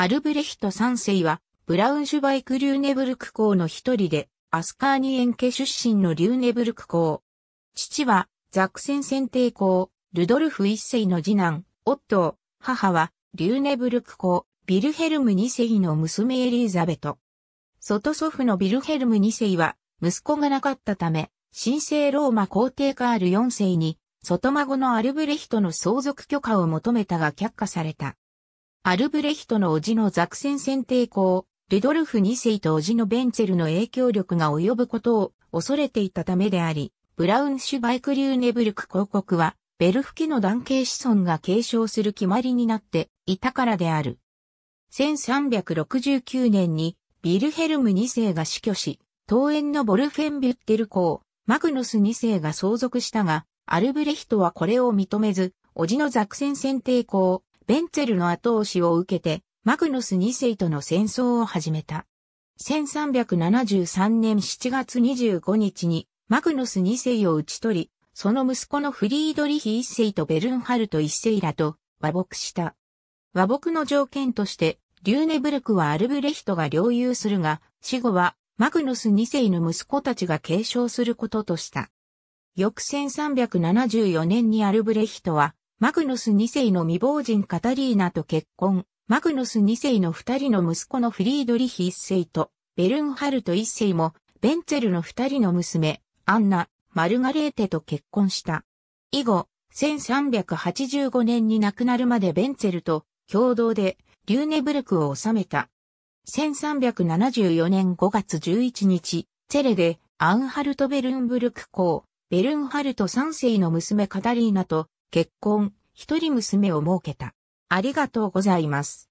アルブレヒト三世は、ブラウンシュバイク・リューネブルク校の一人で、アスカーニエン家出身のリューネブルク校。父は、ザクセン選定校、ルドルフ一世の次男、オットー、母は、リューネブルク校、ビルヘルム二世の娘エリザベト。外祖父のビルヘルム二世は、息子がなかったため、神聖ローマ皇帝カール四世に、外孫のアルブレヒトの相続許可を求めたが却下された。アルブレヒトの叔父のザクセン選定校、ルドルフ2世と叔父のベンツェルの影響力が及ぶことを恐れていたためであり、ブラウンシュバイクリューネブルク広告は、ベルフ家の男系子孫が継承する決まりになっていたからである。1369年にビルヘルム2世が死去し、桃園のボルフェンビュッテル公、マグノス2世が相続したが、アルブレヒトはこれを認めず、叔父のザクセン選定公、ベンツェルの後押しを受けて、マグノス2世との戦争を始めた。1373年7月25日に、マグノス2世を討ち取り、その息子のフリードリヒ1世とベルンハルト1世らと和睦した。和睦の条件として、リューネブルクはアルブレヒトが領有するが、死後はマグノス2世の息子たちが継承することとした。翌1374年にアルブレヒトはマグノス2世の未亡人カタリーナと結婚、マグノス2世の2人の息子のフリードリヒ1世と、ベルンハルト1世も、ベンツェルの2人の娘、アンナ、マルガレーテと結婚した。以後、1385年に亡くなるまでベンツェルと共同でリューネブルクを治めた。1374年5月11日、ツェレでアンハルト・ベルンブルク公、ベルンハルト3世の娘カタリーナと結婚、一人娘を設けた。ありがとうございます。